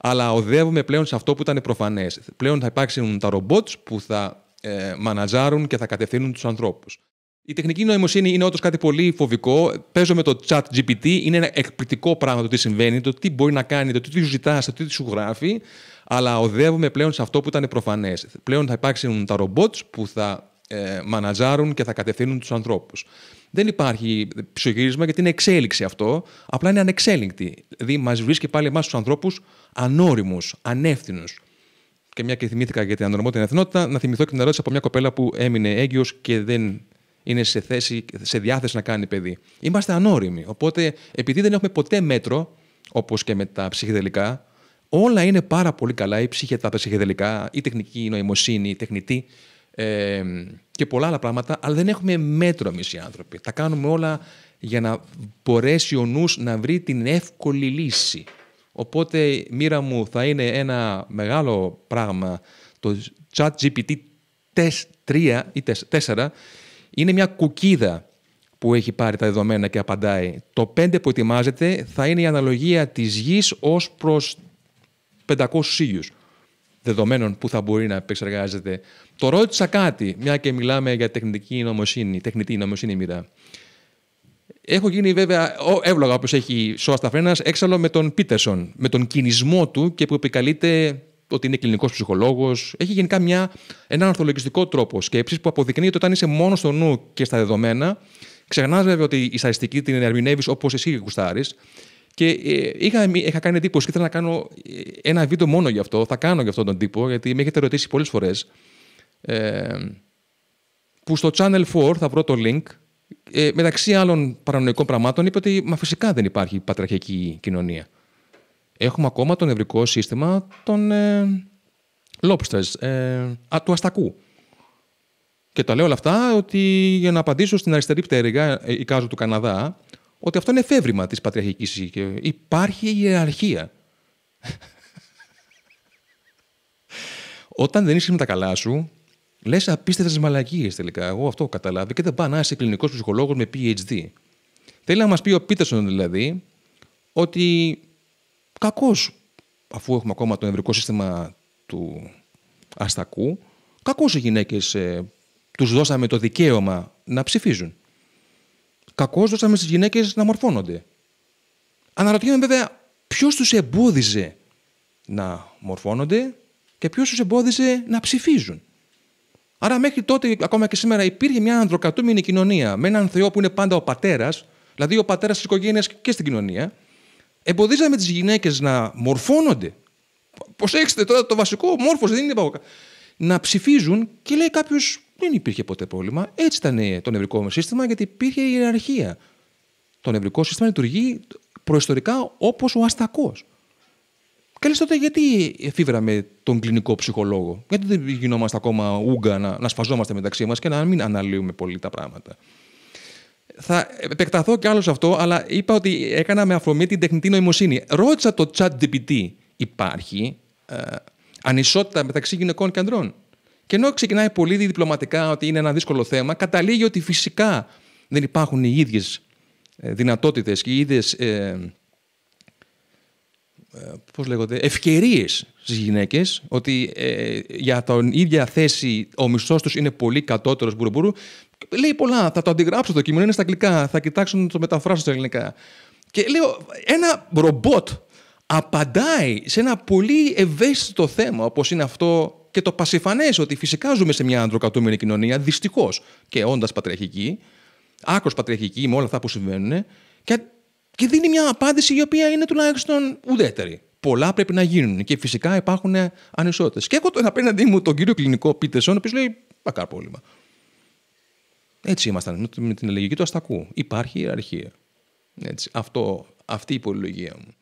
αλλά οδεύουμε πλέον σε αυτό που ήταν προφανές. Πλέον θα υπάρξουν τα ρομπότ που θα ε, και θα κατευθύνουν τους ανθρώπους. Η τεχνική νοημοσύνη είναι όντως κάτι πολύ φοβικό. Παίζω με το chat GPT, είναι ένα εκπληκτικό πράγμα το τι συμβαίνει, το τι μπορεί να κάνει, το τι σου ζητάς, το τι σου γράφει. Αλλά οδεύουμε πλέον σε αυτό που ήταν προφανές. Πλέον θα υπάρξουν τα ρομπότ που θα ε, μανατζάρουν και θα κατευθύνουν τους ανθρώπους. Δεν υπάρχει ψυχογύρισμα γιατί είναι εξέλιξη αυτό, απλά είναι ανεξέλιγκτη. Δηλαδή, μας βρίσκει πάλι εμάς τους ανθρώπους... ανώριμους, ανεύθυνους. Και μια και θυμήθηκα για την την εθνότητα, να θυμηθώ και την ερώτηση από μια κοπέλα που έμεινε έγκυος και δεν είναι σε, θέση, σε διάθεση να κάνει παιδί. Είμαστε ανώριμοι. Οπότε, επειδή δεν έχουμε ποτέ μέτρο, όπως και με τα ψυχεδελικά, όλα είναι πάρα πολύ καλά, η ψυχή, τα ψυχεδελικά, η τεχνική νοημοσύνη, η τεχνητή και πολλά άλλα πράγματα, αλλά δεν έχουμε μέτρο εμείς οι άνθρωποι. Τα κάνουμε όλα για να μπορέσει ο νους να βρει την εύκολη λύση. Οπότε η μοίρα μου θα είναι ένα μεγάλο πράγμα. Το chat GPT 3 ή 4 είναι μια κουκίδα που έχει πάρει τα δεδομένα και απαντάει. Το 5 που ετοιμάζεται θα είναι η αναλογία της γης ως προς 500 ήλιους δεδομένων που θα μπορεί να επεξεργάζεται. Το ρώτησα κάτι, μια και μιλάμε για τεχνητική νομοσύνη, τεχνητή νομοσύνη μοιρά. Έχω γίνει βέβαια εύλογα όπως έχει στα φρένα, έξαλλο με τον Πίτερσον, με τον κινησμό του και που επικαλείται ότι είναι κλινικός ψυχολόγος. Έχει γενικά μια, έναν ορθολογιστικό τρόπο σκέψης που ότι όταν είσαι μόνος στο νου και στα δεδομένα. Ξεχνάς βέβαια ότι η στατιστική την ερμηνεύεις όπως εσύ γουστάρει. Και ε, είχα, είχα κάνει εντύπωση και ήθελα να κάνω ε, ένα βίντεο μόνο γι' αυτό. Θα κάνω γι' αυτόν τον τύπο, γιατί με έχετε ρωτήσει πολλές φορές. Ε, που στο Channel 4 θα βρω το link. μεταξύ άλλων παρανοϊκών πραγμάτων, είπε ότι μα φυσικά δεν υπάρχει πατριαρχική κοινωνία. Έχουμε ακόμα το νευρικό σύστημα των ε, του αστακού. Και τα λέω όλα αυτά ότι για να απαντήσω στην αριστερή πτέρυγα, η κάζου του Καναδά, ότι αυτό είναι εφεύρημα της πατριαρχικής Υπάρχει ιεραρχία. Όταν δεν είσαι με τα καλά σου, λες απίστευτες μαλακίες τελικά. Εγώ αυτό καταλάβει και δεν πάω να είσαι κλινικός ψυχολόγος με PhD. Θέλει να μας πει ο Πίτερσον δηλαδή ότι κακώ, αφού έχουμε ακόμα το νευρικό σύστημα του αστακού, κακώ οι γυναίκες ε, τους δώσαμε το δικαίωμα να ψηφίζουν. Κακώς δώσαμε στις γυναίκες να μορφώνονται. Αναρωτιέμαι βέβαια ποιος τους εμπόδιζε να μορφώνονται και ποιος τους εμπόδιζε να ψηφίζουν. Άρα μέχρι τότε, ακόμα και σήμερα, υπήρχε μια ανδροκατούμενη κοινωνία με έναν Θεό που είναι πάντα ο πατέρας, δηλαδή ο πατέρας της οικογένειας και στην κοινωνία. Εμποδίζαμε τις γυναίκες να μορφώνονται. Προσέξτε τώρα το βασικό, μόρφο δεν είναι. Να ψηφίζουν και λέει κάποιος, δεν υπήρχε ποτέ πρόβλημα. Έτσι ήταν ε, το νευρικό σύστημα, γιατί υπήρχε ιεραρχία. Το νευρικό σύστημα λειτουργεί προϊστορικά όπως ο αστακός. Καλή τότε, γιατί εφήβραμε τον κλινικό ψυχολόγο, Γιατί δεν γινόμαστε ακόμα ούγκα να, να σφαζόμαστε μεταξύ μας και να μην αναλύουμε πολύ τα πράγματα. Θα επεκταθώ κι άλλο σε αυτό, αλλά είπα ότι έκανα με αφορμή την τεχνητή νοημοσύνη. Ρώτησα το chat GPT, υπάρχει ε, ανισότητα μεταξύ γυναικών και ανδρών. Και ενώ ξεκινάει πολύ διπλωματικά ότι είναι ένα δύσκολο θέμα, καταλήγει ότι φυσικά δεν υπάρχουν οι ίδιες δυνατότητες και οι ίδιες. Ε, ε, πώς λέγονται, ευκαιρίες στις γυναίκες, ότι ε, για τον ίδια θέση ο μισθός τους είναι πολύ κατώτερος μπουρμπουρου. λέει πολλά, θα το αντιγράψω το κείμενο, είναι στα αγγλικά, θα κοιτάξω να το μεταφράσω στα ελληνικά. Και λέω, ένα ρομπότ απαντάει σε ένα πολύ ευαίσθητο θέμα, όπως είναι αυτό και το πασιφανές ότι φυσικά ζούμε σε μια ανδροκατούμενη κοινωνία, δυστυχώς. Και όντας πατριαρχική, άκρος πατριαρχική με όλα αυτά που συμβαίνουν, και, και δίνει μια απάντηση η οποία είναι τουλάχιστον ουδέτερη. Πολλά πρέπει να γίνουν και φυσικά υπάρχουν ανισότητες. Και έχω τον απέναντί μου τον κύριο κλινικό Πίτερσον, ο οποίος λέει «Μακάρ πρόβλημα. Έτσι ήμασταν με την αλληλεγγύη του αστακού. Υπάρχει ιεραρχία. αυτή η υπολογία μου.